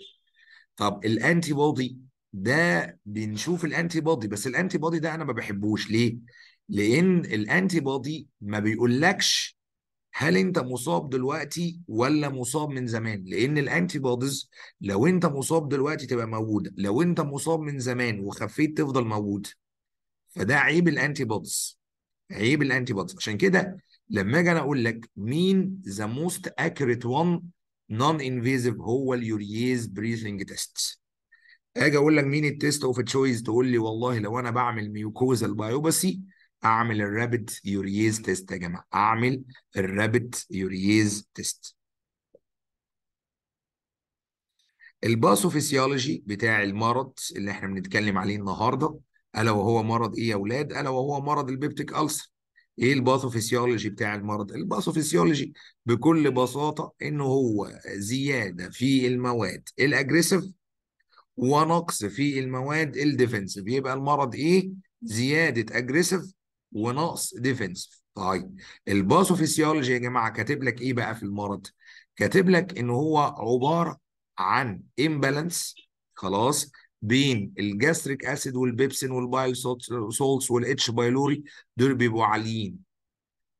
طب الانتي بودي ده بنشوف الانتي بودي بس الانتي بودي ده انا ما بحبوش ليه؟ لان الانتي بودي ما بيقولكش هل انت مصاب دلوقتي ولا مصاب من زمان لان الانتي بوديز لو انت مصاب دلوقتي تبقى موجوده لو انت مصاب من زمان وخفيت تفضل موجود فده عيب الانتي بوديز عيب الانتي بوديز عشان كده لما اجي انا اقول لك مين ذا موست اكيوريت وان نون انفيزيف هو اليورييز بريثنج تيست اجي اقول لك مين التيست اوف تشويس تقول لي والله لو انا بعمل ميوكوزا البايوباسي اعمل الرابيد يورييز تيست يا جماعه اعمل الرابيد يورييز تيست الباثوفيسيولوجي بتاع المرض اللي احنا بنتكلم عليه النهارده الا وهو مرض ايه يا اولاد الا وهو مرض البيبتيك ألسر ايه الباثوفيسيولوجي بتاع المرض الباثوفيسيولوجي بكل بساطه ان هو زياده في المواد الاجريسيف ونقص في المواد الديفنسيف يبقى المرض ايه زياده اجريسيف ونقص ديفنسيف طيب الباثوفيسيولوجي يا جماعه كاتب لك ايه بقى في المرض كاتب لك ان هو عباره عن امبالانس خلاص بين الجاستريك اسيد والبيبسين والبايل سولس والاتش بايلوري دول بيبقوا عاليين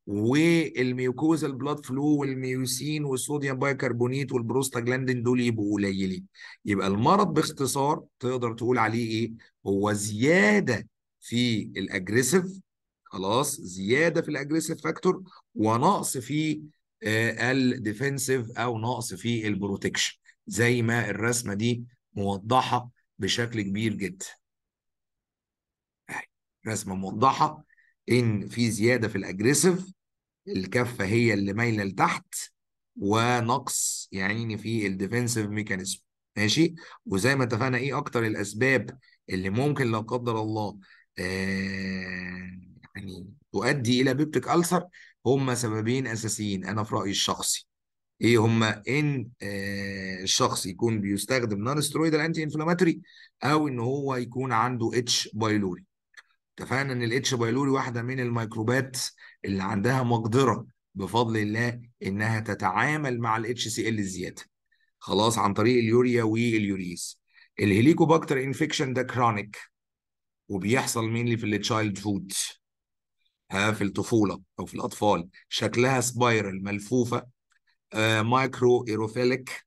والميوكوزا البلاد فلو والميوسين والصوديوم بايكربونيت والبروستاجلاندين دول يبقوا قليلين يبقى المرض باختصار تقدر تقول عليه ايه هو زياده في الاجريسيف خلاص زياده في الاجريسيف فاكتور ونقص في آه، الديفنسيف او نقص في البروتكشن زي ما الرسمه دي موضحه بشكل كبير جدا رسمه موضحه ان في زياده في الاجريسيف الكفه هي اللي مايله لتحت ونقص يعني في الديفنسيف ميكانيزم ماشي وزي ما اتفقنا ايه اكتر الاسباب اللي ممكن لا قدر الله آه يعني تؤدي الى بيبتك ألسر هما سببين اساسيين انا في رايي الشخصي ايه هما ان الشخص آه، يكون بيستخدم نون سترويدال انتي انفلاماتوري او ان هو يكون عنده اتش بايلوري اتفقنا ان الاتش بايلوري واحده من الميكروبات اللي عندها مقدره بفضل الله انها تتعامل مع الاتش سي ال الزياده خلاص عن طريق اليوريا واليوريز الهليكوباكتر انفكشن ده كرونيك وبيحصل مينلي في التشايلد فود ها في الطفوله او في الاطفال شكلها سبايرال ملفوفه آه، مايكرو ايروفيليك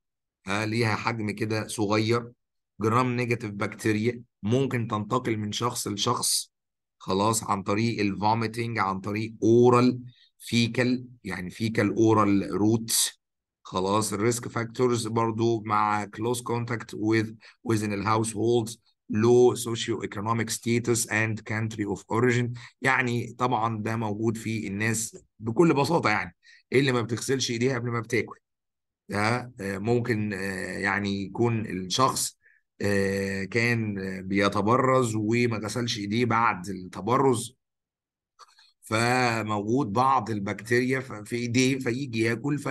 آه، ليها حجم كده صغير جرام نيجاتيف بكتيريا ممكن تنتقل من شخص لشخص خلاص عن طريق الفوميتنج عن طريق اورال فيكال يعني فيكال اورال روت خلاص الريسك فاكتورز برضو مع كلوز كونتاكت with within الهاوس هولدز low socio ايكونوميك status and country of origin يعني طبعا ده موجود في الناس بكل بساطة يعني اللي ما بتغسلش ايديها قبل ما بتاكل ده آه، ممكن آه، يعني يكون الشخص آه، كان بيتبرز وما غسلش ايديه بعد التبرز فموجود بعض البكتيريا في ايديه فيجي ياكل ف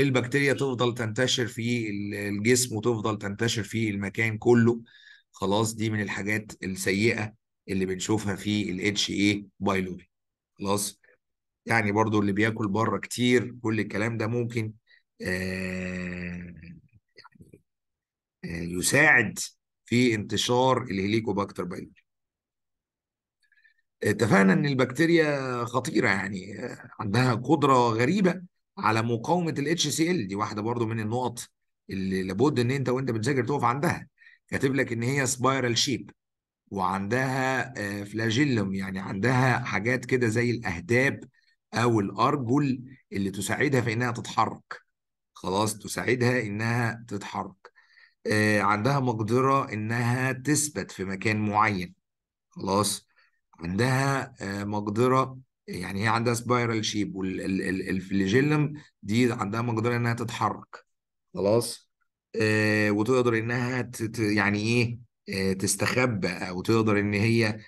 البكتيريا تفضل تنتشر في الجسم وتفضل تنتشر في المكان كله خلاص دي من الحاجات السيئه اللي بنشوفها في الاتش اي بايلوري خلاص يعني برضو اللي بياكل بره كتير كل الكلام ده ممكن آه، يعني آه، يساعد في انتشار الهيليكوباكتر بايلوري اتفقنا ان البكتيريا خطيره يعني آه، عندها قدره غريبه على مقاومه الاتش سي ال دي واحده برضو من النقط اللي لابد ان انت وانت بتذاكر تقف عندها كاتب لك ان هي سبايرال شيب وعندها فلاجيلم آه، يعني عندها حاجات كده زي الاهداب او الارجل اللي تساعدها في انها تتحرك خلاص تساعدها انها تتحرك آه، عندها مقدره انها تثبت في مكان معين خلاص عندها آه، مقدره يعني هي عندها سبايرال شيب والفليجيلم دي عندها مقدره انها تتحرك خلاص آه، وتقدر انها تت يعني ايه آه، تستخبى او تقدر ان هي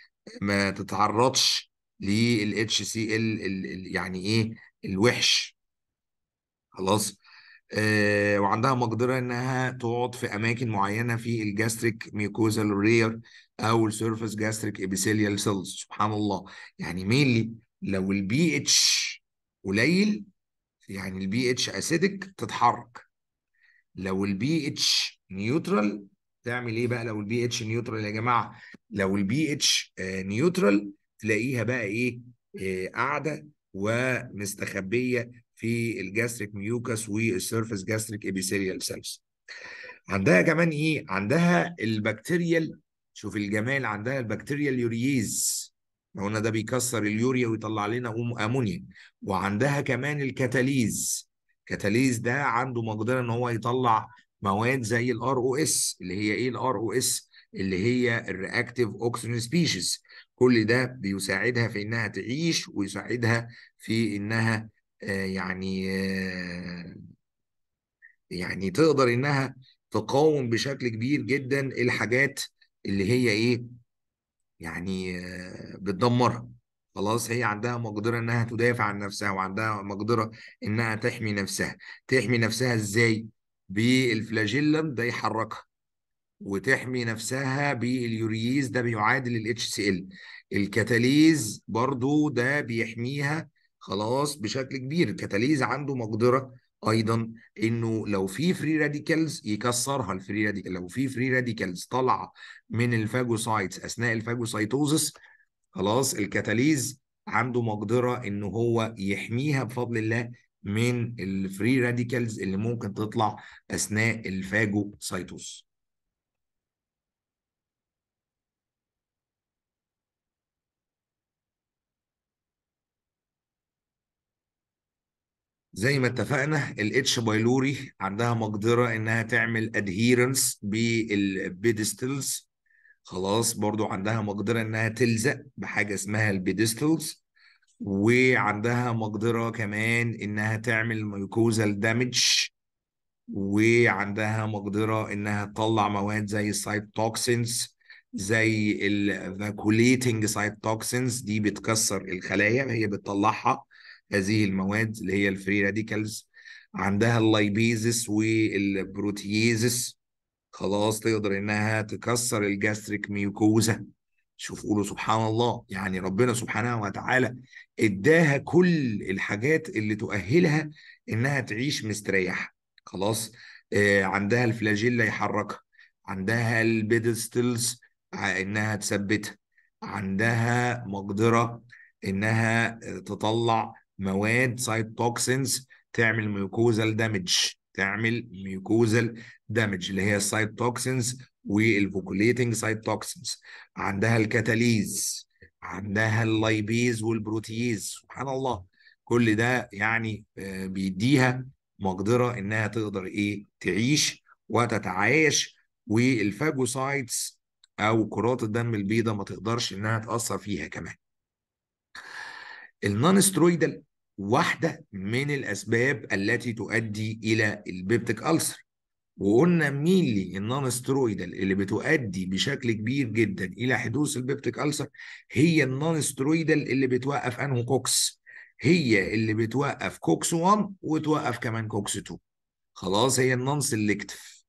ما تتعرضش للاتش سي ال يعني ايه الوحش خلاص آه، وعندها مقدره انها تقعد في اماكن معينه في الجاستريك ميوكوزال رير او السيرفس جاستريك ابيثيليال سيلز سبحان الله يعني مينلي لو البي اتش قليل يعني البي اتش اسيدك تتحرك لو البي اتش نيوترال تعمل ايه بقى لو البي اتش نيوترال يا جماعه لو البي اتش نيوترال تلاقيها بقى ايه آه، قاعده ومستخبيه في الجاستريك ميوكس والسيرفس جاستريك ابيثيريال سيلز عندها كمان ايه عندها البكتيريال شوف الجمال عندها البكتيريال يورييز قلنا ده بيكسر اليوريا ويطلع لنا امونيا وعندها كمان الكاتاليز كاتاليز ده عنده مقدره ان هو يطلع مواد زي الار او اس اللي هي ايه الار او اس اللي هي الرياكتيف اوكسجين سبيشيز كل ده بيساعدها في انها تعيش ويساعدها في انها آه، يعني آه، يعني تقدر انها تقاوم بشكل كبير جدا الحاجات اللي هي ايه يعني آه، بتدمرها خلاص هي عندها مقدرة إنها تدافع عن نفسها وعندها مقدرة إنها تحمي نفسها تحمي نفسها إزاي؟ بالفلاجيلم ده يحركها وتحمي نفسها باليوريز ده بيعادل ال HCl برضو ده بيحميها خلاص بشكل كبير الكاتاليز عنده مقدرة ايضا انه لو في فري راديكلز يكسرها الفري راديكال لو في فري راديكلز طالعه من الفاجوسايتس اثناء الفاجوسايتوزس خلاص الكاتاليز عنده مقدره ان هو يحميها بفضل الله من الفري راديكلز اللي ممكن تطلع اثناء الفاجو سايتوس زي ما اتفقنا الاتش بايلوري عندها مقدره انها تعمل ادهيرنس بالبيدستلز خلاص برضو عندها مقدرة انها تلزق بحاجة اسمها البيدستلز وعندها مقدرة كمان انها تعمل ميوكوزال دامج وعندها مقدرة انها تطلع مواد زي السايت توكسينز زي الفاكوليتنج سايت توكسينز دي بتكسر الخلايا هي بتطلعها هذه المواد اللي هي الفري راديكالز عندها اللايبيزس والبروتييزس خلاص تقدر انها تكسر الجاستريك ميوكوزا شوفوا له سبحان الله يعني ربنا سبحانه وتعالى اداها كل الحاجات اللي تؤهلها انها تعيش مستريحه خلاص آه عندها الفلاجيلا يحركها عندها البيدستلز آه، انها تثبتها عندها مقدره انها آه، تطلع مواد سايت توكسنز تعمل ميوكوزال دامج تعمل ميوكوزال دامج اللي هي السايد توكسينز والفوكوليتنج سايد توكسينز عندها الكاتاليز عندها اللايبيز والبروتييز سبحان الله كل ده يعني آه، بيديها مقدره انها تقدر ايه تعيش وتتعايش والفاجوسايتس او كرات الدم البيضاء ما تقدرش انها تاثر فيها كمان النون سترويدال واحدة من الأسباب التي تؤدي إلى البيبتيك ألسر وقلنا مينلي النون سترويدال اللي بتؤدي بشكل كبير جدا إلى حدوث البيبتيك ألسر هي النون سترويدال اللي بتوقف أنه كوكس هي اللي بتوقف كوكس 1 وتوقف كمان كوكس 2 خلاص هي النون سيلكتيف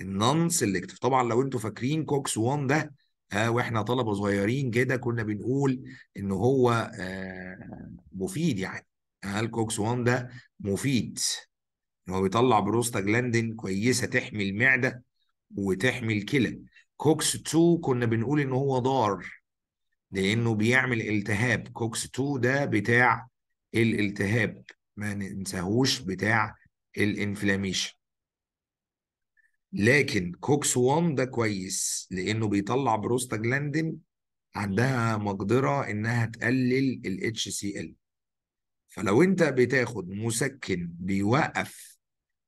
النون سيلكتيف طبعا لو انتوا فاكرين كوكس 1 ده آه واحنا طلبه صغيرين كده كنا بنقول ان هو آه مفيد يعني الكوكس 1 ده مفيد هو بيطلع بروستاجلاندين كويسه تحمي المعده وتحمي الكلى كوكس 2 كنا بنقول ان هو ضار لانه بيعمل التهاب كوكس 2 ده بتاع الالتهاب ما ننساهوش بتاع الانفلاميشن لكن كوكس 1 ده كويس لانه بيطلع بروستاجلاندين عندها مقدره انها تقلل الاتش سي ال فلو انت بتاخد مسكن بيوقف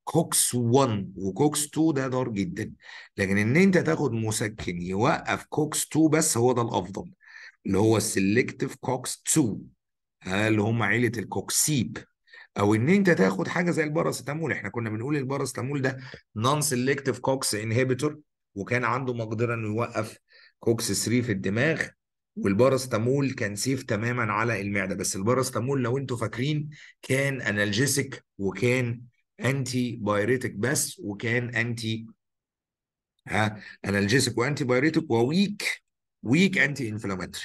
كوكس 1 وكوكس 2 ده ضار جدا لكن ان انت تاخد مسكن يوقف كوكس 2 بس هو ده الافضل اللي هو السلكتيف كوكس 2 اللي هم عيله الكوكسيب او ان انت تاخد حاجه زي الباراسيتامول احنا كنا بنقول الباراسيتامول ده نون سيلكتيف كوكس انهبيتور وكان عنده مقدره انه يوقف كوكس 3 في الدماغ والباراستامول كان سيف تماما على المعده بس الباراستامول لو انتم فاكرين كان انالجيسك وكان انتي بايريتك بس وكان انتي ها انالجيسك وانتي بايريتك وويك ويك انتي انفلاماتري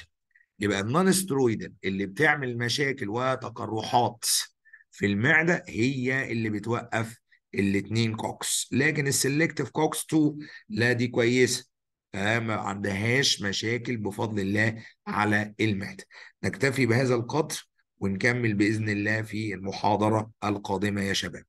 يبقى النونسترويدال اللي بتعمل مشاكل وتقرحات في المعده هي اللي بتوقف الاثنين كوكس لكن السلكتيف كوكس 2 لا دي كويسه ما عندهاش مشاكل بفضل الله على المعدة نكتفي بهذا القدر ونكمل بإذن الله في المحاضرة القادمة يا شباب